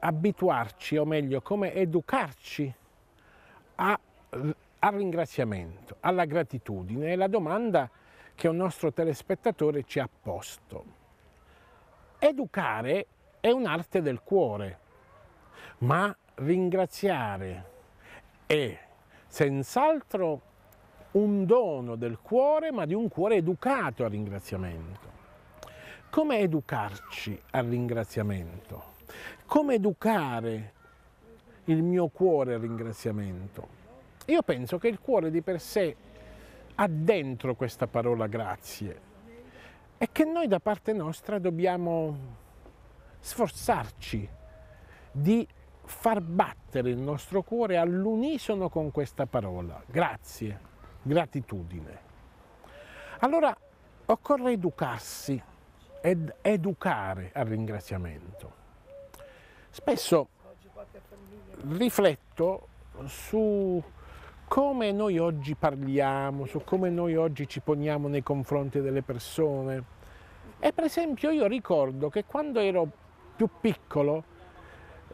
abituarci, o meglio, come educarci a, al ringraziamento, alla gratitudine. È la domanda che un nostro telespettatore ci ha posto. Educare è un'arte del cuore, ma ringraziare è senz'altro un dono del cuore, ma di un cuore educato al ringraziamento. Come educarci al ringraziamento? come educare il mio cuore al ringraziamento? Io penso che il cuore di per sé ha dentro questa parola grazie e che noi da parte nostra dobbiamo sforzarci di far battere il nostro cuore all'unisono con questa parola, grazie, gratitudine. Allora occorre educarsi ed educare al ringraziamento. Spesso rifletto su come noi oggi parliamo, su come noi oggi ci poniamo nei confronti delle persone. E per esempio io ricordo che quando ero più piccolo,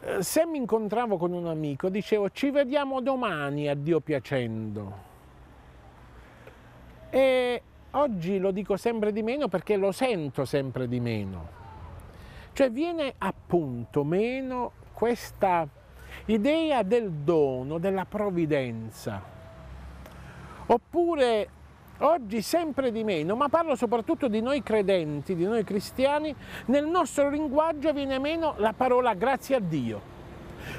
eh, se mi incontravo con un amico, dicevo ci vediamo domani, a Dio piacendo. E oggi lo dico sempre di meno perché lo sento sempre di meno. Cioè viene appunto meno questa idea del dono, della provvidenza. Oppure oggi sempre di meno, ma parlo soprattutto di noi credenti, di noi cristiani, nel nostro linguaggio viene meno la parola grazie a Dio.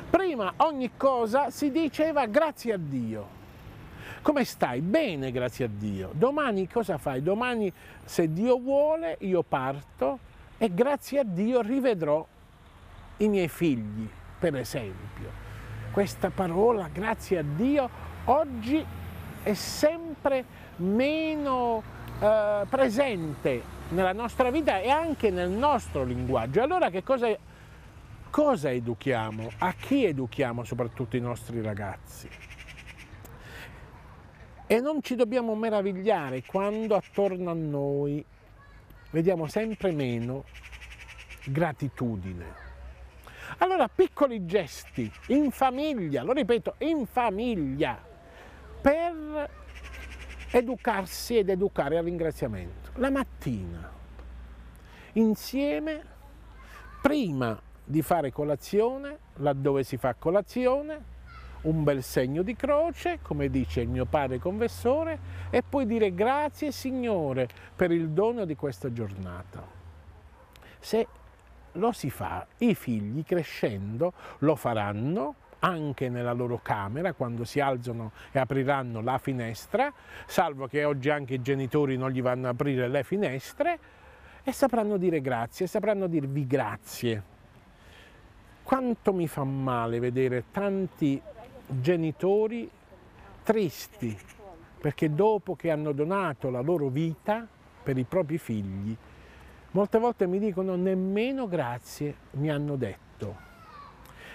Prima ogni cosa si diceva grazie a Dio. Come stai? Bene, grazie a Dio. Domani cosa fai? Domani, se Dio vuole, io parto e grazie a Dio rivedrò i miei figli, per esempio. Questa parola, grazie a Dio, oggi è sempre meno eh, presente nella nostra vita e anche nel nostro linguaggio. Allora che cosa, cosa educhiamo? A chi educhiamo soprattutto i nostri ragazzi? E non ci dobbiamo meravigliare quando attorno a noi vediamo sempre meno gratitudine. Allora piccoli gesti in famiglia, lo ripeto, in famiglia, per educarsi ed educare al ringraziamento. La mattina, insieme, prima di fare colazione, laddove si fa colazione, un bel segno di croce, come dice il mio padre confessore, e poi dire grazie Signore per il dono di questa giornata. Se lo si fa, i figli crescendo lo faranno anche nella loro camera quando si alzano e apriranno la finestra, salvo che oggi anche i genitori non gli vanno ad aprire le finestre, e sapranno dire grazie, sapranno dirvi grazie quanto mi fa male vedere tanti genitori tristi, perché dopo che hanno donato la loro vita per i propri figli, molte volte mi dicono nemmeno grazie mi hanno detto.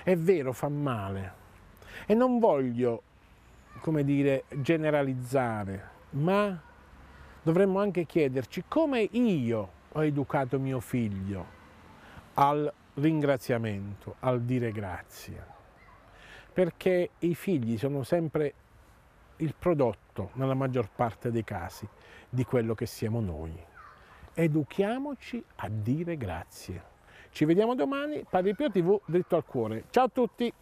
È vero, fa male. E non voglio, come dire, generalizzare, ma dovremmo anche chiederci come io ho educato mio figlio al ringraziamento, al dire grazie perché i figli sono sempre il prodotto, nella maggior parte dei casi, di quello che siamo noi. Educhiamoci a dire grazie. Ci vediamo domani, Padre Pio TV, dritto al cuore. Ciao a tutti!